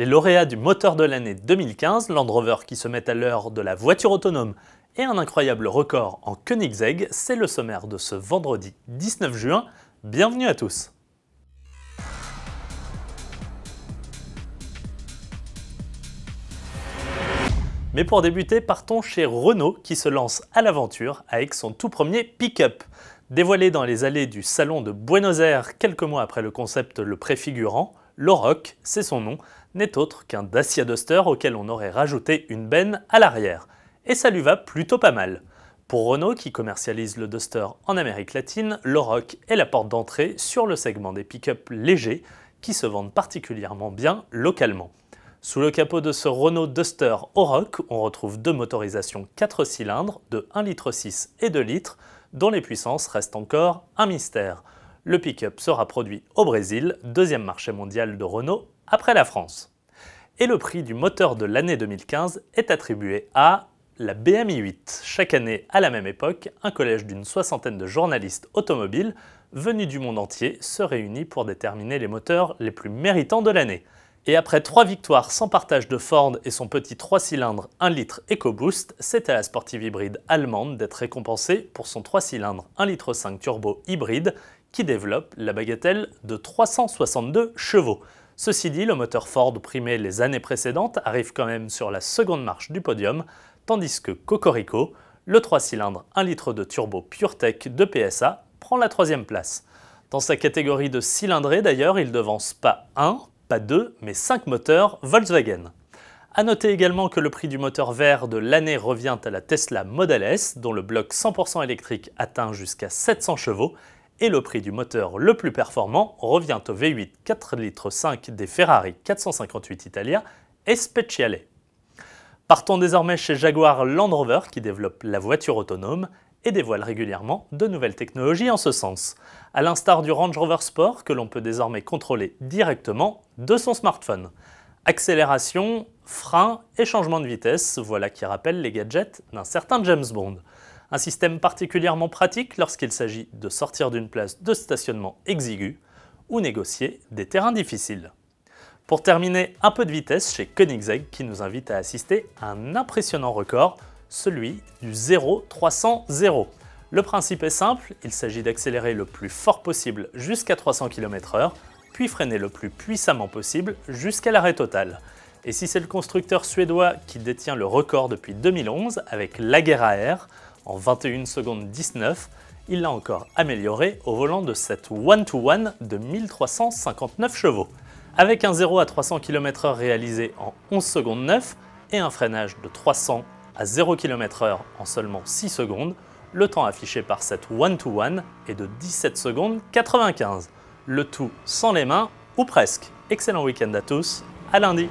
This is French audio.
Les lauréats du moteur de l'année 2015, Land Rover qui se met à l'heure de la voiture autonome et un incroyable record en Koenigsegg, c'est le sommaire de ce vendredi 19 juin. Bienvenue à tous Mais pour débuter, partons chez Renault qui se lance à l'aventure avec son tout premier pick-up. Dévoilé dans les allées du salon de Buenos Aires quelques mois après le concept le préfigurant, l'Oroc, c'est son nom, n'est autre qu'un Dacia Duster auquel on aurait rajouté une benne à l'arrière. Et ça lui va plutôt pas mal. Pour Renault, qui commercialise le Duster en Amérique latine, l'Oroc est la porte d'entrée sur le segment des pick-up légers qui se vendent particulièrement bien localement. Sous le capot de ce Renault Duster Oroc, on retrouve deux motorisations 4 cylindres de 1,6 litre et 2 litres, dont les puissances restent encore un mystère le pick-up sera produit au Brésil, deuxième marché mondial de Renault après la France. Et le prix du moteur de l'année 2015 est attribué à la BMI 8. Chaque année, à la même époque, un collège d'une soixantaine de journalistes automobiles venus du monde entier se réunit pour déterminer les moteurs les plus méritants de l'année. Et après trois victoires sans partage de Ford et son petit 3 cylindres 1 litre EcoBoost, c'est à la sportive hybride allemande d'être récompensée pour son 3 cylindres 1 litre 5 turbo hybride qui développe la bagatelle de 362 chevaux. Ceci dit, le moteur Ford primé les années précédentes arrive quand même sur la seconde marche du podium, tandis que Cocorico, le 3 cylindres 1 litre de turbo PureTech de PSA, prend la troisième place. Dans sa catégorie de cylindrée d'ailleurs, il devance pas 1, pas 2, mais 5 moteurs Volkswagen. A noter également que le prix du moteur vert de l'année revient à la Tesla Model S, dont le bloc 100% électrique atteint jusqu'à 700 chevaux et le prix du moteur le plus performant revient au V8 4 litres 5 des Ferrari 458 Italia et Speciale. Partons désormais chez Jaguar Land Rover qui développe la voiture autonome et dévoile régulièrement de nouvelles technologies en ce sens, à l'instar du Range Rover Sport que l'on peut désormais contrôler directement de son smartphone. Accélération, frein et changement de vitesse, voilà qui rappelle les gadgets d'un certain James Bond. Un système particulièrement pratique lorsqu'il s'agit de sortir d'une place de stationnement exiguë ou négocier des terrains difficiles. Pour terminer, un peu de vitesse chez Koenigsegg qui nous invite à assister à un impressionnant record, celui du 0-300-0. Le principe est simple, il s'agit d'accélérer le plus fort possible jusqu'à 300 km/h, puis freiner le plus puissamment possible jusqu'à l'arrêt total. Et si c'est le constructeur suédois qui détient le record depuis 2011 avec la à Air, en 21 secondes 19, il l'a encore amélioré au volant de cette 1 to one de 1359 chevaux. Avec un 0 à 300 km/h réalisé en 11 secondes 9 et un freinage de 300 à 0 km/h en seulement 6 secondes, le temps affiché par cette 1 to 1 est de 17 secondes 95. Le tout sans les mains, ou presque. Excellent week-end à tous, à lundi